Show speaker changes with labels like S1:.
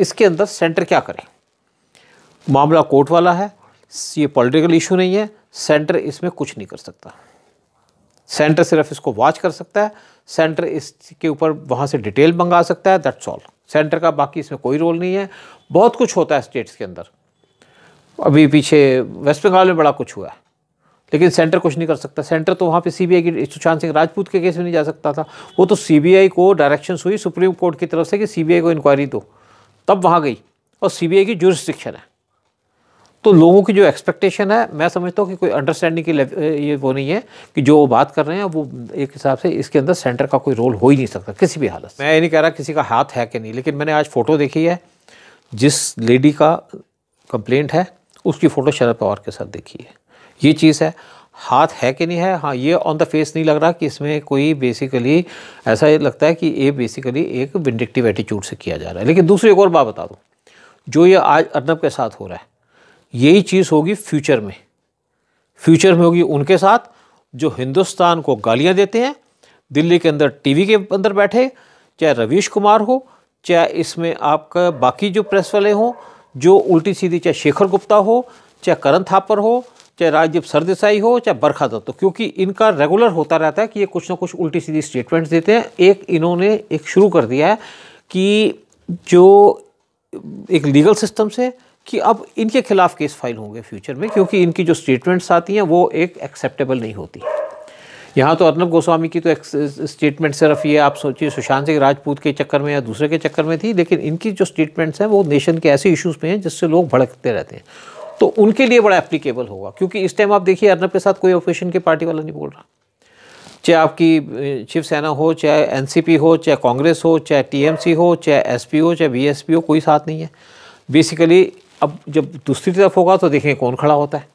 S1: इसके अंदर सेंटर क्या करें मामला कोर्ट वाला है ये पॉलिटिकल इशू नहीं है सेंटर इसमें कुछ नहीं कर सकता सेंटर सिर्फ इसको वॉच कर सकता है सेंटर इसके ऊपर वहाँ से डिटेल मंगा सकता है दैट्स ऑल सेंटर का बाकी इसमें कोई रोल नहीं है बहुत कुछ होता है स्टेट्स के अंदर अभी पीछे वेस्ट बंगाल में बड़ा कुछ हुआ है लेकिन सेंटर कुछ नहीं कर सकता सेंटर तो वहाँ पे सीबीआई की सुशांत सिंह राजपूत के केस में नहीं जा सकता था वो तो सीबीआई को डायरेक्शन हुई सुप्रीम कोर्ट की तरफ से कि सीबीआई को इंक्वायरी दो तब वहाँ गई और सीबीआई की जुरिस्टिक्शन है तो लोगों की जो एक्सपेक्टेशन है मैं समझता हूँ कि कोई अंडरस्टैंडिंग की ये वो नहीं है कि जो वो बात कर रहे हैं वो एक हिसाब से इसके अंदर सेंटर का कोई रोल हो ही नहीं सकता किसी भी हालत मैं ये नहीं कह रहा किसी का हाथ है कि नहीं लेकिन मैंने आज फ़ोटो देखी है जिस लेडी का कंप्लेंट है उसकी फ़ोटो शरद पवार के साथ देखी है ये चीज़ है हाथ है कि नहीं है हाँ ये ऑन द फेस नहीं लग रहा कि इसमें कोई बेसिकली ऐसा ये लगता है कि ये बेसिकली एक विंडिक्टिव एटीट्यूड से किया जा रहा है लेकिन दूसरी एक और बात बता दूँ जो ये आज अर्नब के साथ हो रहा है यही चीज़ होगी फ्यूचर में फ्यूचर में होगी उनके साथ जो हिंदुस्तान को गालियाँ देते हैं दिल्ली के अंदर टी के अंदर बैठे चाहे रवीश कुमार हो चाहे इसमें आपका बाकी जो प्रेस वाले हों जो उल्टी सीधी चाहे शेखर गुप्ता हो चाहे करण थापर हो चाहे राजदीप सरदेसाई हो चाहे बरखा दत्त हो क्योंकि इनका रेगुलर होता रहता है कि ये कुछ ना कुछ उल्टी सीधी स्टेटमेंट्स देते हैं एक इन्होंने एक शुरू कर दिया है कि जो एक लीगल सिस्टम से कि अब इनके खिलाफ केस फाइल होंगे फ्यूचर में क्योंकि इनकी जो स्टेटमेंट्स आती हैं वो एक एक्सेप्टेबल नहीं होती यहाँ तो अर्नब गोस्वामी की तो एक स्टेटमेंट सिर्फ ये आप सोचिए सुशांत सिंह राजपूत के चक्कर में या दूसरे के चक्कर में थी लेकिन इनकी जो स्टेटमेंट्स हैं वो नेशन के ऐसे इश्यूज़ पे हैं जिससे लोग भड़कते रहते हैं तो उनके लिए बड़ा एप्लीकेबल होगा क्योंकि इस टाइम आप देखिए अर्नब के साथ कोई ऑपोजिशन की पार्टी वाला नहीं बोल रहा चाहे आपकी शिवसेना हो चाहे एनसीपी हो चाहे कांग्रेस हो चाहे टीएमसी हो चाहे एसपी हो चाहे बीएसपी हो कोई साथ नहीं है बेसिकली अब जब दूसरी तरफ होगा तो देखें कौन खड़ा होता है